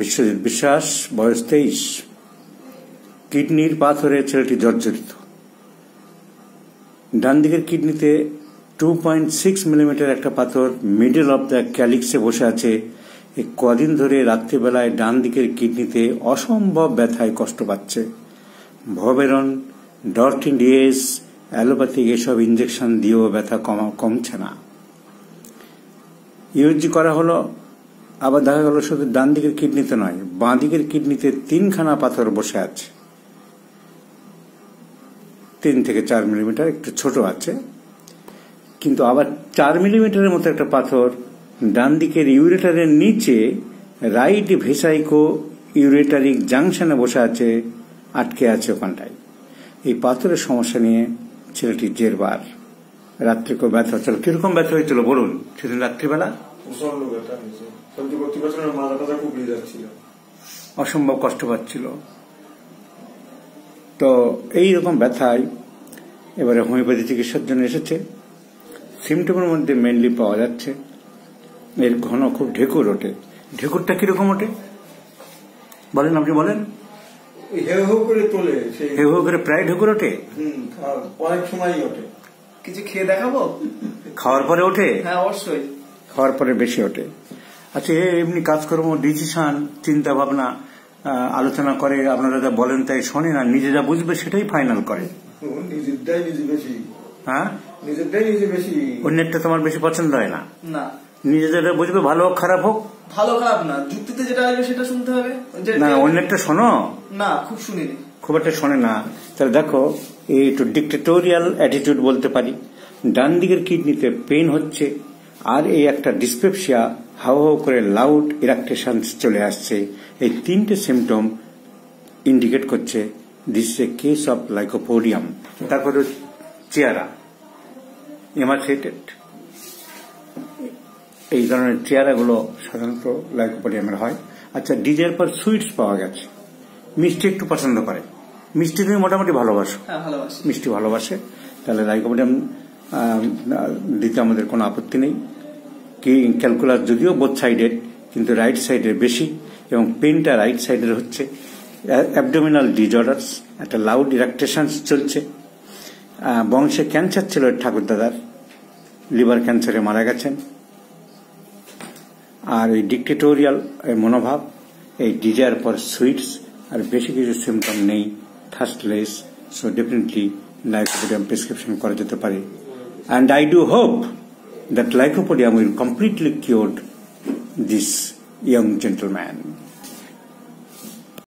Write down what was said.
বিশ্বজিৎ বিশ্বাস বয়স তেইশ কিডনির পাথরে ছেলেটি জর্জরিত ডান দিকের কিডনিতে টু পয়েন্ট সিক্স মিলিমিটার একটা পাথর মিডল অফ দ্য ক্যালিক্সে বসে আছে কদিন ধরে রাত্রিবেলায় ডান দিকের কিডনিতে অসম্ভব ব্যথায় কষ্ট পাচ্ছে ভবেরন ডরটিন ডিএস অ্যালোপ্যাথিক এসব ইঞ্জেকশন দিয়েও ব্যথা কমছে না ইউজি করা হলো আবার দেখা গেল শুধু ডান দিকের কিডনিতে নয় বাঁ দিকের কিডনিতে তিনখানা পাথর বসে আছে তিন থেকে চার মিলিমিটার একটু ছোট আছে কিন্তু আবার চার মিলিমিটারের মতো একটা পাথর ডান দিকের ইউরেটারের নিচে রাইট ভেসাইকো ইউরেটারিক জাংশনে বসে আছে আটকে আছে ওখানটায় এই পাথরের সমস্যা নিয়ে ছেলেটি জেরবার কেউ ব্যথা হচ্ছিল কিরকম ব্যথা হয়েছিল বলুন সেদিন রাত্রিবেলা প্রচন্ড ব্যথা হয়েছে সহ্য করতে পারছিল মাথা টাথা কুকড়ে যাচ্ছিল অসম্ভব কষ্ট পাচ্ছিল তো এই রকম ব্যথায় এবারে হোমিওপ্যাথি চিকিৎসার জন্য এসেছে সিমটমের মধ্যে মেনলি পাওয়া যাচ্ছে এর ঘন খুব ঢেকুর ওঠে ঢেকুরটা কিরকম ওঠে বলেন আপনি বলেন হেউ হেউ করে তোলে হেউ হেউ করে প্রায় ঢেকুর ওঠে অনেক সময় ওঠে কিছু খেয়ে দেখাবো খাওয়ার পরে ওঠে হ্যাঁ অবশ্যই হওয়ার পরে বেশি ওঠে আচ্ছা এমনি কাজকর্ম ডিসিশন চিন্তা ভাবনা আলোচনা করে আপনারা যা বলেন তাই শোনে না নিজে যা বুঝবে সেটাই ফাইনাল করে হ্যাঁ অন্যেরটা তোমার বেশি পছন্দ হয় না নিজে যেটা বুঝবে ভালো হোক খারাপ হোক ভালো খারাপ না যুক্তিতে যেটা আসবে সেটা শুনতে হবে না অন্যেরটা শোনো না খুব শুনিনি খুব একটা শোনে না তাহলে দেখো এই একটু ডিক্টেটোরিয়াল অ্যাটিটিউড বলতে পারি ডান দিকের কিডনিতে পেন হচ্ছে আর এই একটা ডিসপেপসিয়া হাও হাও করে লাউড ইরাকটেশন চলে আসছে এই তিনটে সিমটম ইন্ডিকেট করছে this a case of lycopodium তারপরে চেয়ারা এমার্সেটেড এই ধরনের চেয়ারাগুলো সাধারণত লাইকোপোডিয়ামের হয় আচ্ছা ডিজের পর সুইটস পাওয়া গেছে মিষ্টি একটু পছন্দ করে মিষ্টি তুমি মোটামুটি ভালোবাসো হ্যাঁ, মিষ্টি ভালোবাসে তাহলে লাইকোপোডিয়াম দিতে আমাদের কোনো আপত্তি নেই কি ক্যালকুলাস যদিও বোথ সাইডের কিন্তু রাইট সাইডের বেশি এবং পেনটা রাইট সাইডের হচ্ছে অ্যাবডোমিনাল ডিজর্ডার্স একটা লাউড ইরাকটেশনস চলছে বংশে ক্যান্সার ছিল ঠাকুরদাদার লিভার ক্যান্সারে মারা গেছেন আর ওই ডিকটেটোরিয়াল মনোভাব এই ডিজায়ার ফর সুইটস আর বেশি কিছু সিমটম নেই thirstless so definitely life prescription করা যেতে পারে And I do hope that lycopodium will completely cure this young gentleman.